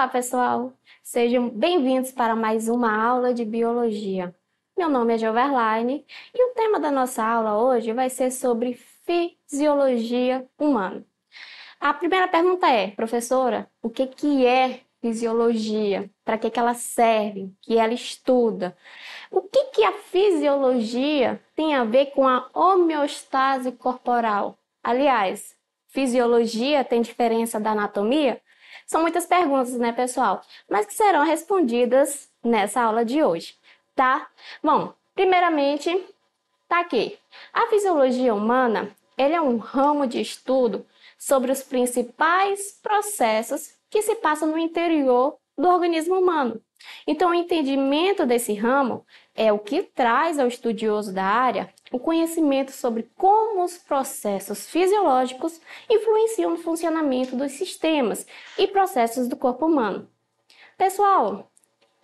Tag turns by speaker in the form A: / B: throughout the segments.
A: Olá, pessoal! Sejam bem-vindos para mais uma aula de biologia. Meu nome é Joverline e o tema da nossa aula hoje vai ser sobre fisiologia humana. A primeira pergunta é, professora, o que, que é fisiologia? Para que, que ela serve? que ela estuda? O que, que a fisiologia tem a ver com a homeostase corporal? Aliás, fisiologia tem diferença da anatomia? São muitas perguntas, né, pessoal? Mas que serão respondidas nessa aula de hoje, tá? Bom, primeiramente, tá aqui. A fisiologia humana, ele é um ramo de estudo sobre os principais processos que se passam no interior do organismo humano. Então, o entendimento desse ramo é o que traz ao estudioso da área o conhecimento sobre como os processos fisiológicos influenciam no funcionamento dos sistemas e processos do corpo humano. Pessoal,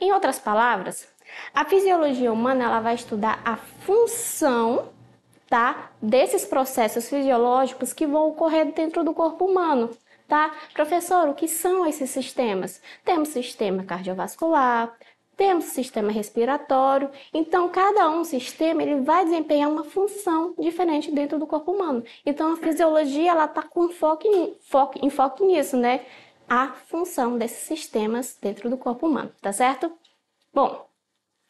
A: em outras palavras, a fisiologia humana ela vai estudar a função tá, desses processos fisiológicos que vão ocorrer dentro do corpo humano. Tá? Professor, o que são esses sistemas? Temos sistema cardiovascular, temos sistema respiratório, então cada um sistema ele vai desempenhar uma função diferente dentro do corpo humano. Então a fisiologia ela está com foco, em, foco, enfoque nisso, né? A função desses sistemas dentro do corpo humano, tá certo? Bom,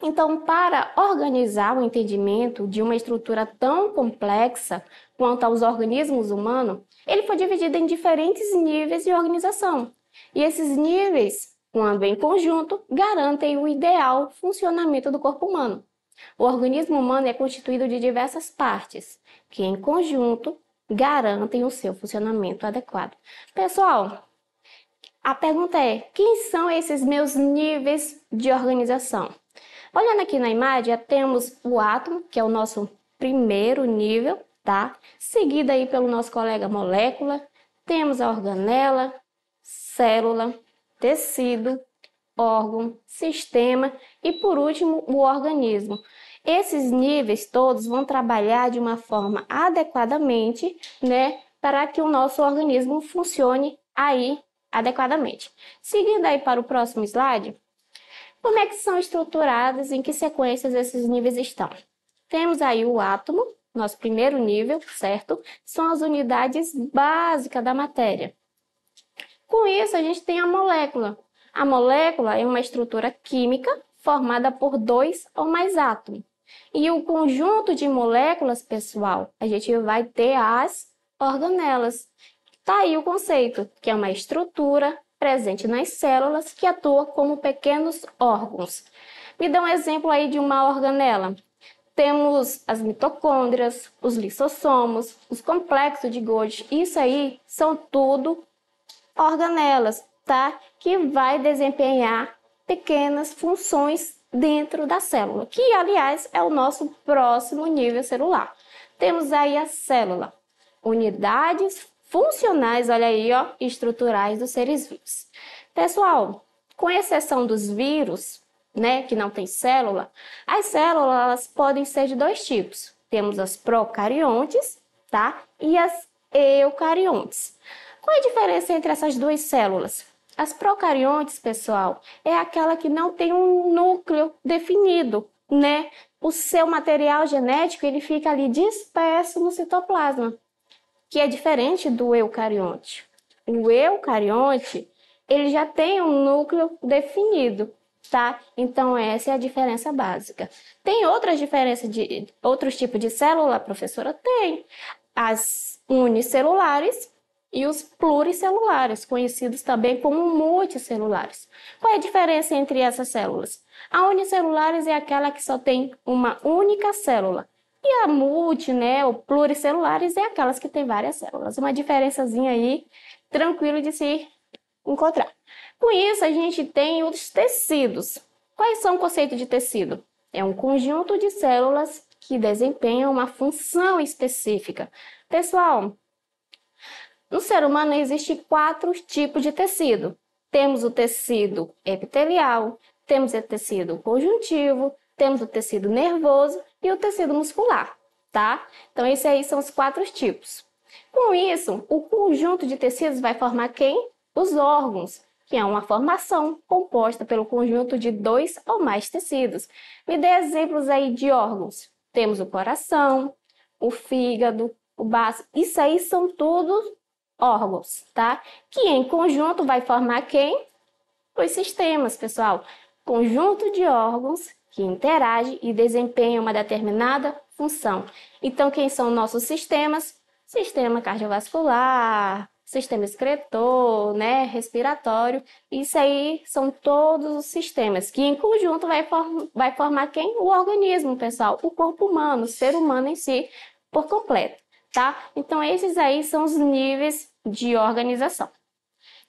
A: então, para organizar o entendimento de uma estrutura tão complexa quanto aos organismos humanos, ele foi dividido em diferentes níveis de organização. E esses níveis quando em conjunto, garantem o ideal funcionamento do corpo humano. O organismo humano é constituído de diversas partes, que em conjunto garantem o seu funcionamento adequado. Pessoal, a pergunta é: quem são esses meus níveis de organização? Olhando aqui na imagem, temos o átomo, que é o nosso primeiro nível, tá? Seguido aí pelo nosso colega molécula, temos a organela, célula, tecido, órgão, sistema e, por último, o organismo. Esses níveis todos vão trabalhar de uma forma adequadamente, né, para que o nosso organismo funcione aí adequadamente. Seguindo aí para o próximo slide, como é que são estruturadas? em que sequências esses níveis estão? Temos aí o átomo, nosso primeiro nível, certo? São as unidades básicas da matéria. Com isso, a gente tem a molécula. A molécula é uma estrutura química formada por dois ou mais átomos. E o conjunto de moléculas, pessoal, a gente vai ter as organelas. está aí o conceito, que é uma estrutura presente nas células que atua como pequenos órgãos. Me dá um exemplo aí de uma organela. Temos as mitocôndrias, os lisossomos, os complexos de Golgi. Isso aí são tudo organelas, tá? Que vai desempenhar pequenas funções dentro da célula, que aliás é o nosso próximo nível celular. Temos aí a célula, unidades funcionais, olha aí, ó, estruturais dos seres vivos. Pessoal, com exceção dos vírus, né, que não tem célula, as células elas podem ser de dois tipos. Temos as procariontes, tá? E as eucariontes. Qual é a diferença entre essas duas células? As procariontes, pessoal, é aquela que não tem um núcleo definido, né? O seu material genético ele fica ali disperso no citoplasma, que é diferente do eucarionte. O eucarionte ele já tem um núcleo definido, tá? Então essa é a diferença básica. Tem outras diferenças de outros tipos de célula, professora? Tem. As unicelulares, e os pluricelulares, conhecidos também como multicelulares. Qual é a diferença entre essas células? A unicelulares é aquela que só tem uma única célula. E a multi, né, ou pluricelulares é aquelas que têm várias células. Uma diferençazinha aí, tranquilo de se encontrar. Com isso, a gente tem os tecidos. Quais são o conceito de tecido? É um conjunto de células que desempenham uma função específica. Pessoal, no ser humano existem quatro tipos de tecido. Temos o tecido epitelial, temos o tecido conjuntivo, temos o tecido nervoso e o tecido muscular, tá? Então, esses aí são os quatro tipos. Com isso, o conjunto de tecidos vai formar quem? Os órgãos, que é uma formação composta pelo conjunto de dois ou mais tecidos. Me dê exemplos aí de órgãos. Temos o coração, o fígado, o baço. Isso aí são todos órgãos, tá? Que em conjunto vai formar quem? Os sistemas, pessoal. Conjunto de órgãos que interage e desempenha uma determinada função. Então, quem são nossos sistemas? Sistema cardiovascular, sistema excretor, né, respiratório. Isso aí são todos os sistemas que em conjunto vai, form vai formar quem? O organismo, pessoal, o corpo humano, o ser humano em si, por completo tá? Então esses aí são os níveis de organização.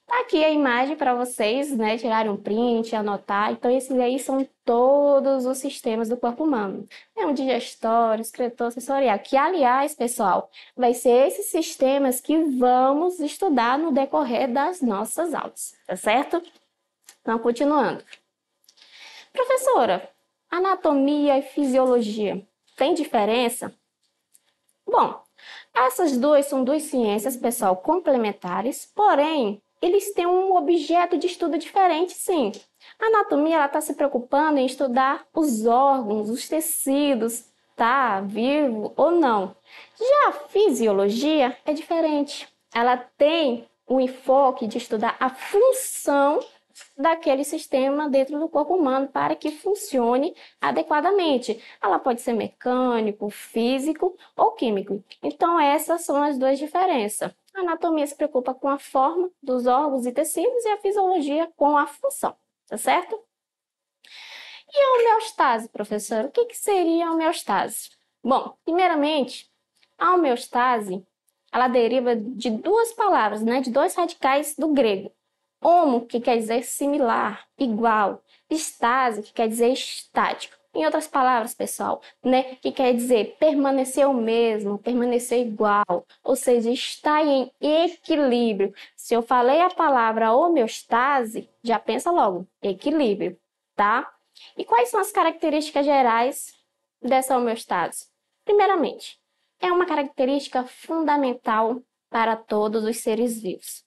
A: Tá aqui a imagem para vocês, né, tirarem um print, anotar. Então esses aí são todos os sistemas do corpo humano. É um digestório, excretor, sensorial, que aliás, pessoal, vai ser esses sistemas que vamos estudar no decorrer das nossas aulas, tá certo? Então continuando. Professora, anatomia e fisiologia tem diferença? Bom, essas duas são duas ciências, pessoal, complementares, porém, eles têm um objeto de estudo diferente, sim. A anatomia está se preocupando em estudar os órgãos, os tecidos, tá vivo ou não. Já a fisiologia é diferente. Ela tem o enfoque de estudar a função daquele sistema dentro do corpo humano para que funcione adequadamente. Ela pode ser mecânico, físico ou químico. Então, essas são as duas diferenças. A anatomia se preocupa com a forma dos órgãos e tecidos e a fisiologia com a função, tá certo? E a homeostase, professor? O que, que seria a homeostase? Bom, primeiramente, a homeostase ela deriva de duas palavras, né, de dois radicais do grego, Homo, que quer dizer similar, igual. Estase, que quer dizer estático. Em outras palavras, pessoal, né, que quer dizer permanecer o mesmo, permanecer igual, ou seja, estar em equilíbrio. Se eu falei a palavra homeostase, já pensa logo, equilíbrio, tá? E quais são as características gerais dessa homeostase? Primeiramente, é uma característica fundamental para todos os seres vivos.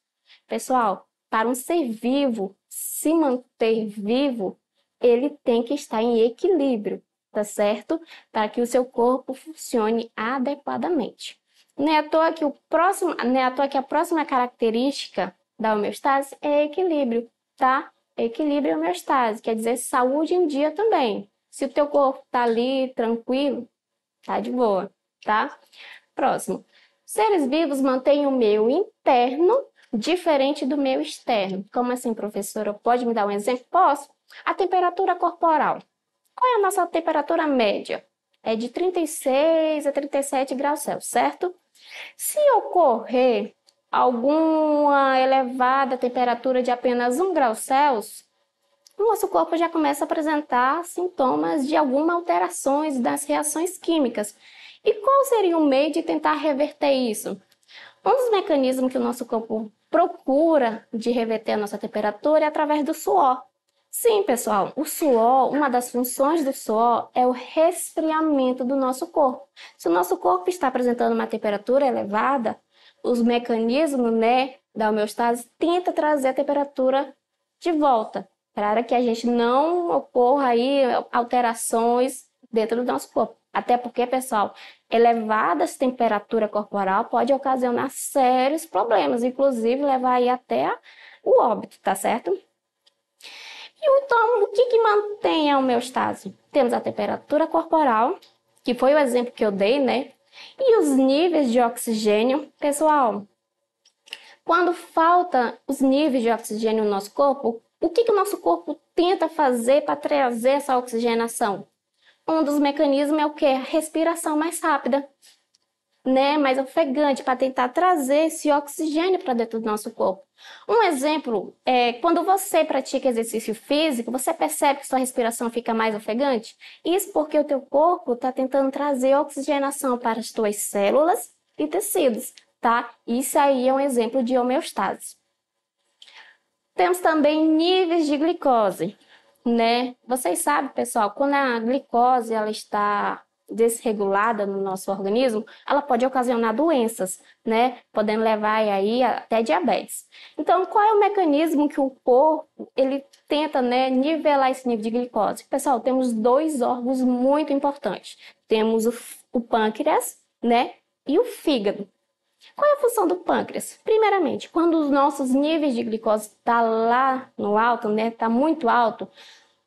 A: Pessoal, para um ser vivo se manter vivo, ele tem que estar em equilíbrio, tá certo? Para que o seu corpo funcione adequadamente. Não é à toa que, o próximo, não é à toa que a próxima característica da homeostase é equilíbrio, tá? Equilíbrio e homeostase, quer dizer saúde em dia também. Se o teu corpo tá ali tranquilo, tá de boa, tá? Próximo. Seres vivos mantêm o meio interno diferente do meio externo. Como assim, professora? Pode me dar um exemplo? Posso. A temperatura corporal. Qual é a nossa temperatura média? É de 36 a 37 graus Celsius, certo? Se ocorrer alguma elevada temperatura de apenas 1 grau Celsius, o nosso corpo já começa a apresentar sintomas de alguma alterações das reações químicas. E qual seria o meio de tentar reverter isso? Um dos mecanismos que o nosso corpo procura de reverter a nossa temperatura é através do suor. Sim, pessoal, o suor, uma das funções do suor é o resfriamento do nosso corpo. Se o nosso corpo está apresentando uma temperatura elevada, os mecanismos né, da homeostase tentam trazer a temperatura de volta, para que a gente não ocorra aí alterações dentro do nosso corpo. Até porque, pessoal, elevada temperatura corporal pode ocasionar sérios problemas, inclusive levar aí até o óbito, tá certo? Então, o que, que mantém a homeostase? Temos a temperatura corporal, que foi o exemplo que eu dei, né? E os níveis de oxigênio. Pessoal, quando falta os níveis de oxigênio no nosso corpo, o que, que o nosso corpo tenta fazer para trazer essa oxigenação? Um dos mecanismos é o que? Respiração mais rápida, né? mais ofegante, para tentar trazer esse oxigênio para dentro do nosso corpo. Um exemplo é quando você pratica exercício físico, você percebe que sua respiração fica mais ofegante? Isso porque o teu corpo está tentando trazer oxigenação para as tuas células e tecidos, tá? Isso aí é um exemplo de homeostase. Temos também níveis de glicose né? Vocês sabem, pessoal, quando a glicose ela está desregulada no nosso organismo, ela pode ocasionar doenças, né? Podendo levar aí até diabetes. Então, qual é o mecanismo que o corpo ele tenta, né, nivelar esse nível de glicose? Pessoal, temos dois órgãos muito importantes. Temos o, o pâncreas, né, e o fígado. Qual é a função do pâncreas? Primeiramente, quando os nossos níveis de glicose está lá no alto, né, está muito alto,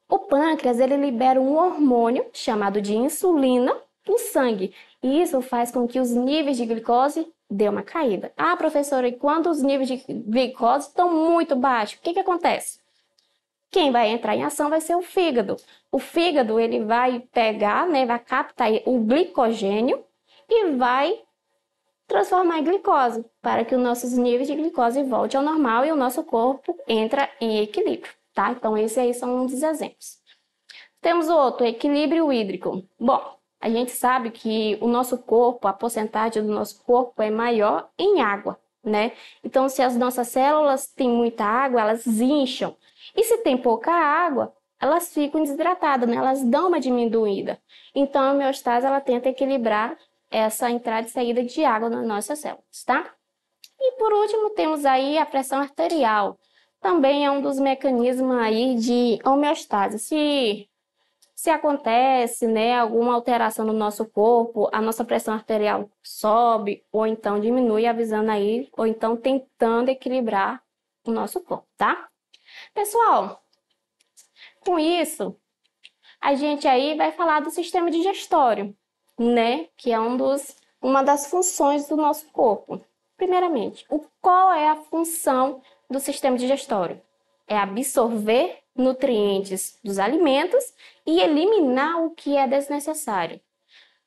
A: o pâncreas ele libera um hormônio chamado de insulina no sangue. E isso faz com que os níveis de glicose dê uma caída. Ah, professora, e quando os níveis de glicose estão muito baixos, o que, que acontece? Quem vai entrar em ação vai ser o fígado. O fígado ele vai pegar, né, vai captar o glicogênio e vai transformar em glicose, para que os nossos níveis de glicose volte ao normal e o nosso corpo entra em equilíbrio, tá? Então esses aí são um dos exemplos. Temos outro, equilíbrio hídrico. Bom, a gente sabe que o nosso corpo, a porcentagem do nosso corpo é maior em água, né? Então se as nossas células têm muita água, elas incham. E se tem pouca água, elas ficam desidratadas, né? elas dão uma diminuída. Então a homeostase ela tenta equilibrar essa é entrada e saída de água nas nossas células, tá? E por último, temos aí a pressão arterial. Também é um dos mecanismos aí de homeostase. Se, se acontece né, alguma alteração no nosso corpo, a nossa pressão arterial sobe ou então diminui, avisando aí, ou então tentando equilibrar o nosso corpo, tá? Pessoal, com isso, a gente aí vai falar do sistema digestório né? Que é um dos, uma das funções do nosso corpo. Primeiramente, o qual é a função do sistema digestório? É absorver nutrientes dos alimentos e eliminar o que é desnecessário.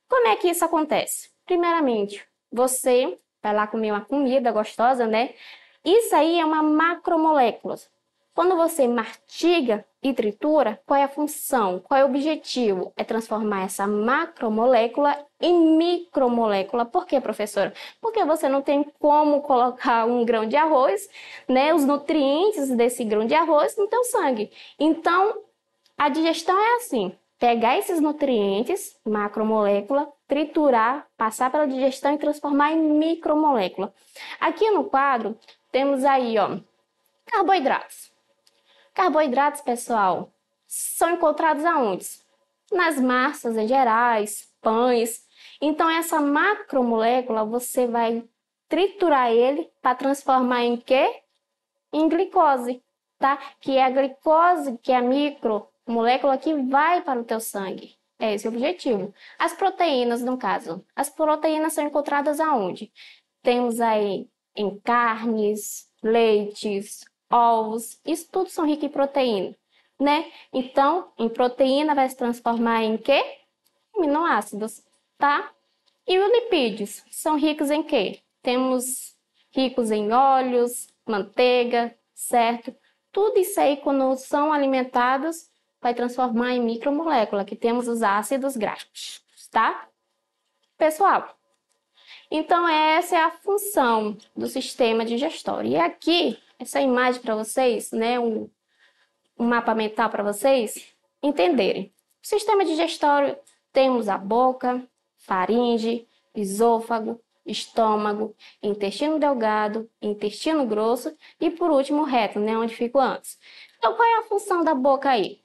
A: Como é que isso acontece? Primeiramente, você vai lá comer uma comida gostosa, né? Isso aí é uma macromolécula. Quando você mastiga, e tritura, qual é a função, qual é o objetivo? É transformar essa macromolécula em micromolécula. Por que, professora? Porque você não tem como colocar um grão de arroz, né, os nutrientes desse grão de arroz no teu sangue. Então, a digestão é assim: pegar esses nutrientes, macromolécula, triturar, passar pela digestão e transformar em micromolécula. Aqui no quadro temos aí, ó, carboidratos. Carboidratos, pessoal, são encontrados aonde? Nas massas em gerais, pães. Então, essa macromolécula você vai triturar ele para transformar em quê? Em glicose, tá? Que é a glicose, que é a micromolécula que vai para o teu sangue. É esse o objetivo. As proteínas, no caso. As proteínas são encontradas aonde? Temos aí em carnes, leites, ovos, isso tudo são ricos em proteína, né? Então, em proteína vai se transformar em quê? Aminoácidos, tá? E os lipídios são ricos em quê? Temos ricos em óleos, manteiga, certo? Tudo isso aí, quando são alimentados, vai transformar em micromolécula, que temos os ácidos graxos, tá? Pessoal, então essa é a função do sistema digestório. E aqui essa imagem para vocês, né, um, um mapa mental para vocês entenderem. O sistema digestório temos a boca, faringe, esôfago, estômago, intestino delgado, intestino grosso e por último o reto, né, onde fica o ânus. Então qual é a função da boca aí?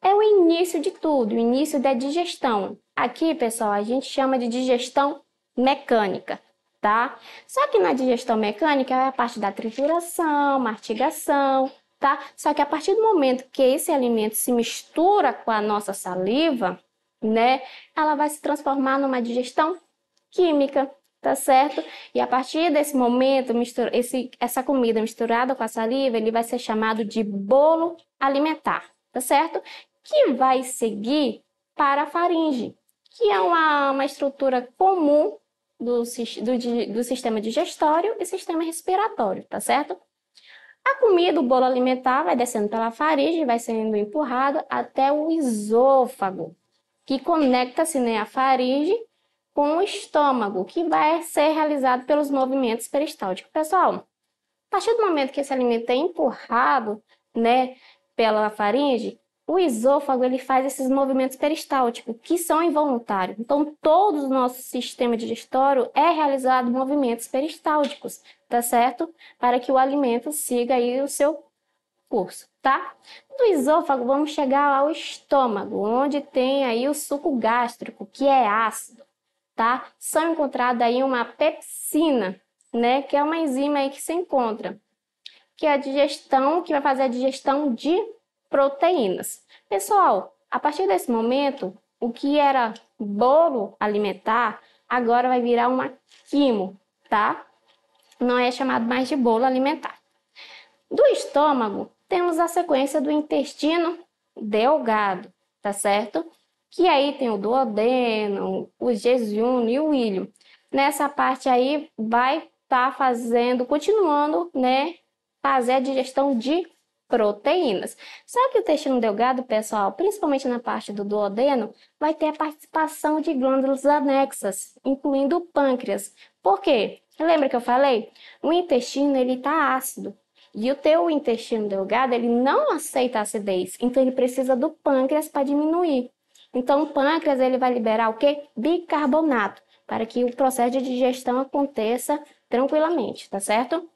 A: É o início de tudo, o início da digestão. Aqui, pessoal, a gente chama de digestão mecânica tá? Só que na digestão mecânica é a parte da trituração, mastigação, tá? Só que a partir do momento que esse alimento se mistura com a nossa saliva, né, ela vai se transformar numa digestão química, tá certo? E a partir desse momento, mistura, esse, essa comida misturada com a saliva, ele vai ser chamado de bolo alimentar, tá certo? Que vai seguir para a faringe, que é uma, uma estrutura comum do, do, do sistema digestório e sistema respiratório, tá certo? A comida, o bolo alimentar, vai descendo pela faringe, vai sendo empurrado até o esôfago, que conecta-se né, a faringe com o estômago, que vai ser realizado pelos movimentos peristálticos. Pessoal, a partir do momento que esse alimento é empurrado né, pela faringe, o esôfago ele faz esses movimentos peristálticos, tipo, que são involuntários. Então, todo o nosso sistema digestório é realizado movimentos peristálticos, tá certo? Para que o alimento siga aí o seu curso, tá? Do esôfago, vamos chegar ao estômago, onde tem aí o suco gástrico, que é ácido, tá? São encontrada aí uma pepsina, né? Que é uma enzima aí que se encontra, que é a digestão, que vai fazer a digestão de proteínas. Pessoal, a partir desse momento, o que era bolo alimentar agora vai virar uma quimo, tá? Não é chamado mais de bolo alimentar. Do estômago, temos a sequência do intestino delgado, tá certo? Que aí tem o duodeno, o jejum e o ilho. Nessa parte aí vai estar tá fazendo, continuando, né, fazer a digestão de proteínas. Só que o intestino delgado, pessoal, principalmente na parte do duodeno, vai ter a participação de glândulas anexas, incluindo o pâncreas. Por quê? Lembra que eu falei? O intestino ele está ácido, e o teu intestino delgado, ele não aceita acidez, então ele precisa do pâncreas para diminuir. Então o pâncreas ele vai liberar o quê? Bicarbonato, para que o processo de digestão aconteça tranquilamente, tá certo?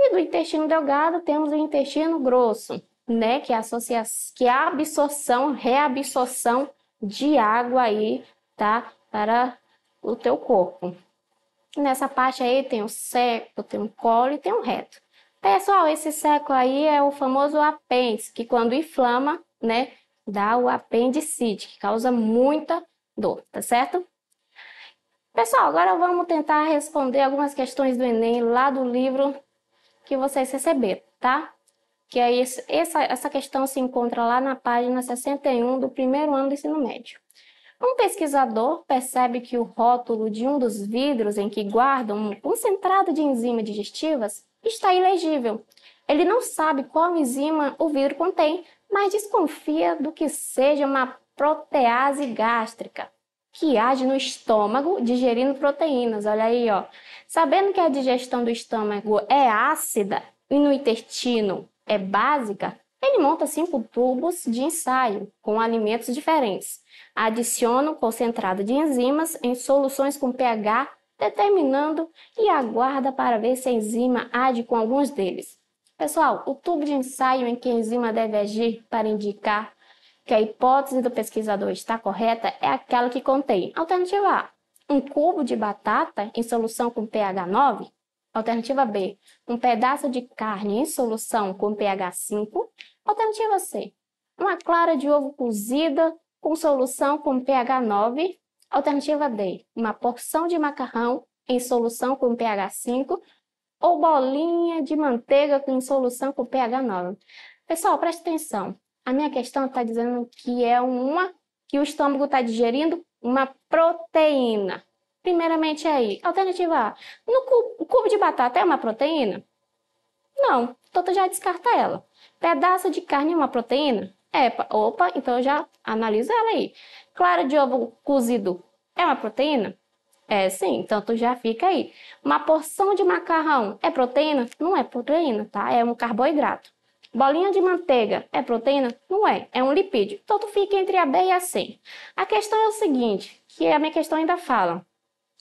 A: E do intestino delgado temos o intestino grosso, né? Que é a, associa... que é a absorção, reabsorção de água aí, tá? Para o teu corpo. Nessa parte aí tem o seco, tem o colo e tem o reto. Pessoal, esse seco aí é o famoso apêndice, que quando inflama, né, dá o apendicite, que causa muita dor, tá certo? Pessoal, agora vamos tentar responder algumas questões do Enem lá do livro que vocês receberam, tá? Que aí essa, essa questão se encontra lá na página 61 do primeiro ano do ensino médio. Um pesquisador percebe que o rótulo de um dos vidros em que guardam um concentrado de enzimas digestivas está ilegível. Ele não sabe qual enzima o vidro contém, mas desconfia do que seja uma protease gástrica que age no estômago digerindo proteínas. Olha aí, ó. Sabendo que a digestão do estômago é ácida e no intestino é básica, ele monta cinco tubos de ensaio com alimentos diferentes. Adiciona um concentrado de enzimas em soluções com pH, determinando e aguarda para ver se a enzima age com alguns deles. Pessoal, o tubo de ensaio em que a enzima deve agir para indicar que a hipótese do pesquisador está correta é aquela que contém. Alternativa A, um cubo de batata em solução com pH 9. Alternativa B, um pedaço de carne em solução com pH 5. Alternativa C, uma clara de ovo cozida com solução com pH 9. Alternativa D, uma porção de macarrão em solução com pH 5 ou bolinha de manteiga em solução com pH 9. Pessoal, preste atenção. A minha questão está dizendo que é uma que o estômago está digerindo uma proteína. Primeiramente é aí, alternativa A. No cubo, o cubo de batata é uma proteína? Não, então tu já descarta ela. Pedaço de carne é uma proteína? É, opa, então eu já analiso ela aí. Clara de ovo cozido é uma proteína? É sim, então tu já fica aí. Uma porção de macarrão é proteína? Não é proteína, tá? É um carboidrato. Bolinha de manteiga é proteína? Não é, é um lipídio. Então, tu fica entre a B e a C. A questão é o seguinte, que a minha questão ainda fala,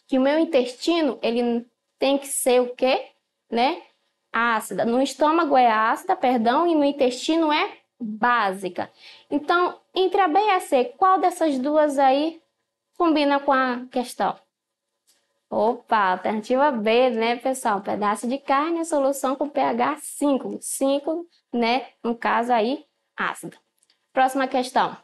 A: que o meu intestino, ele tem que ser o quê? Né? Ácida. No estômago é ácida, perdão, e no intestino é básica. Então, entre a B e a C, qual dessas duas aí combina com a questão? Opa, alternativa B, né, pessoal? Um pedaço de carne, solução com pH 5. 5 né? No caso aí, ácido. Próxima questão.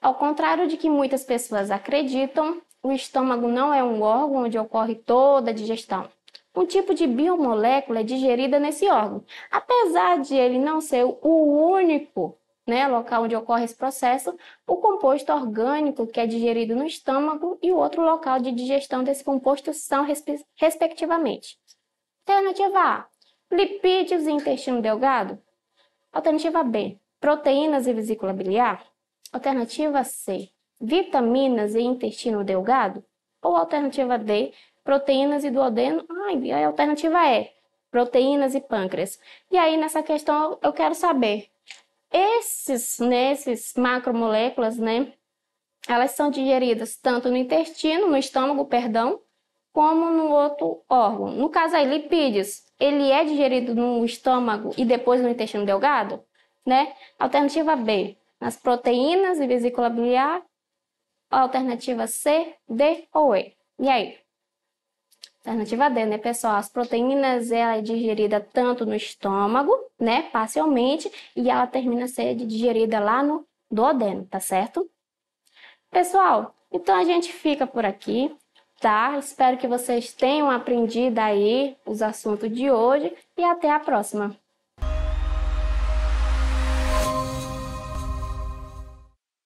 A: Ao contrário de que muitas pessoas acreditam, o estômago não é um órgão onde ocorre toda a digestão. Um tipo de biomolécula é digerida nesse órgão. Apesar de ele não ser o único né, local onde ocorre esse processo, o composto orgânico que é digerido no estômago e o outro local de digestão desse composto são respectivamente. Alternativa A, lipídios e intestino delgado. Alternativa B, proteínas e vesícula biliar. Alternativa C, vitaminas e intestino delgado. Ou alternativa D, proteínas e duodeno. Ai, a alternativa E, é proteínas e pâncreas. E aí, nessa questão, eu quero saber, esses, nesses macromoléculas, né, elas são digeridas tanto no intestino, no estômago, perdão, como no outro órgão. No caso aí, lipídios, ele é digerido no estômago e depois no intestino delgado? Né? Alternativa B, nas proteínas e vesícula biliar. Alternativa C, D ou E. E aí? Alternativa D, né, pessoal? As proteínas, ela é digerida tanto no estômago, né, parcialmente, e ela termina sendo digerida lá no duodeno, tá certo? Pessoal, então a gente fica por aqui. Espero que vocês tenham aprendido aí os assuntos de hoje e até a próxima.